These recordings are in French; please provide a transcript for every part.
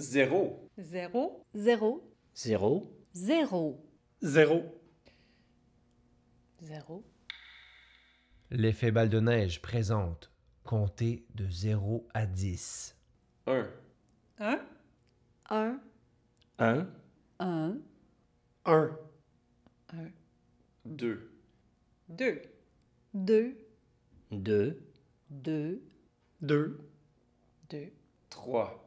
Zéro. Zéro. Zéro. Zéro. Zéro. Zéro. Zéro. L'effet balle de neige présente. compter de 0 à 10. 1. 1. 1. 1. 1. 1. 1. 2. 2. 2. 2. 2. 2. 2. 3.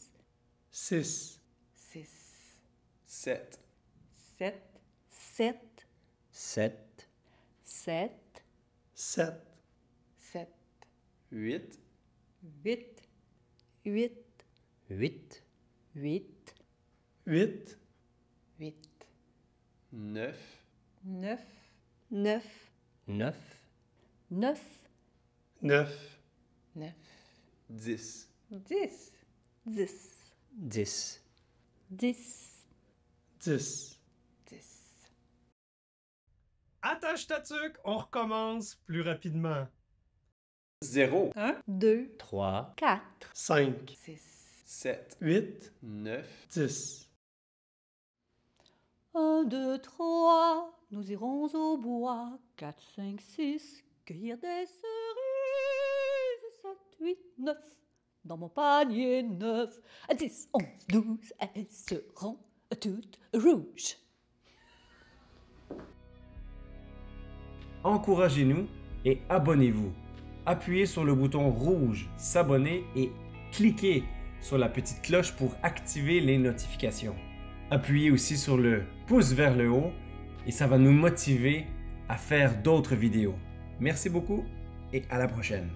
6, 6, 7, 7, 7, 7, 7, 7, 7, 8, 8, 8, 8, 8, 8, 8, 9, 9, 9, 9, 9, 9, 9, 10, 10, 10. 10. 10. 10. 10. Attache ta on recommence plus rapidement. 0. 1, 2, 3, 4, 5, 6, 7, 8, 9, 10. 1, 2, 3, nous irons au bois. 4, 5, 6, cueillir des cerises. 7, 8, 9, dans mon panier neuf. 10, 11, 12, elles seront toutes rouges. Encouragez-nous et abonnez-vous. Appuyez sur le bouton rouge S'abonner et cliquez sur la petite cloche pour activer les notifications. Appuyez aussi sur le pouce vers le haut et ça va nous motiver à faire d'autres vidéos. Merci beaucoup et à la prochaine.